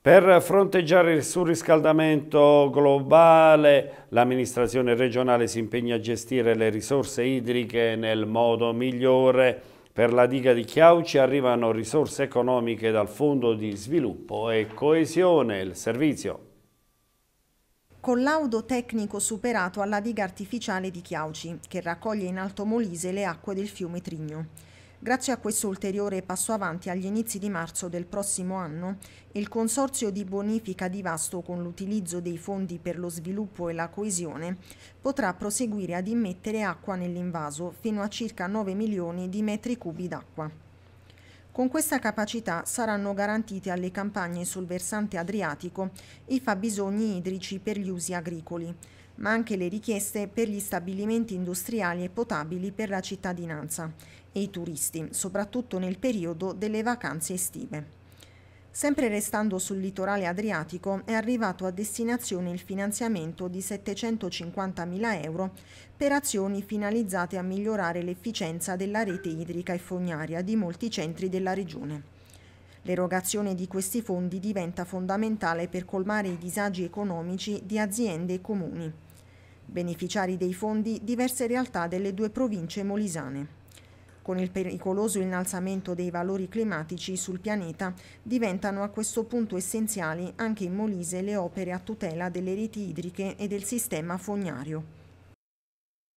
Per fronteggiare il surriscaldamento globale, l'amministrazione regionale si impegna a gestire le risorse idriche nel modo migliore. Per la diga di Chiauci arrivano risorse economiche dal Fondo di Sviluppo e Coesione, il servizio collaudo tecnico superato alla diga artificiale di Chiauci, che raccoglie in Alto Molise le acque del fiume Trigno. Grazie a questo ulteriore passo avanti agli inizi di marzo del prossimo anno, il Consorzio di bonifica di Vasto con l'utilizzo dei fondi per lo sviluppo e la coesione potrà proseguire ad immettere acqua nell'invaso fino a circa 9 milioni di metri cubi d'acqua. Con questa capacità saranno garantiti alle campagne sul versante adriatico i fabbisogni idrici per gli usi agricoli, ma anche le richieste per gli stabilimenti industriali e potabili per la cittadinanza e i turisti, soprattutto nel periodo delle vacanze estive. Sempre restando sul litorale adriatico è arrivato a destinazione il finanziamento di 750.000 euro per azioni finalizzate a migliorare l'efficienza della rete idrica e fognaria di molti centri della regione. L'erogazione di questi fondi diventa fondamentale per colmare i disagi economici di aziende e comuni. Beneficiari dei fondi diverse realtà delle due province molisane con il pericoloso innalzamento dei valori climatici sul pianeta, diventano a questo punto essenziali anche in Molise le opere a tutela delle reti idriche e del sistema fognario.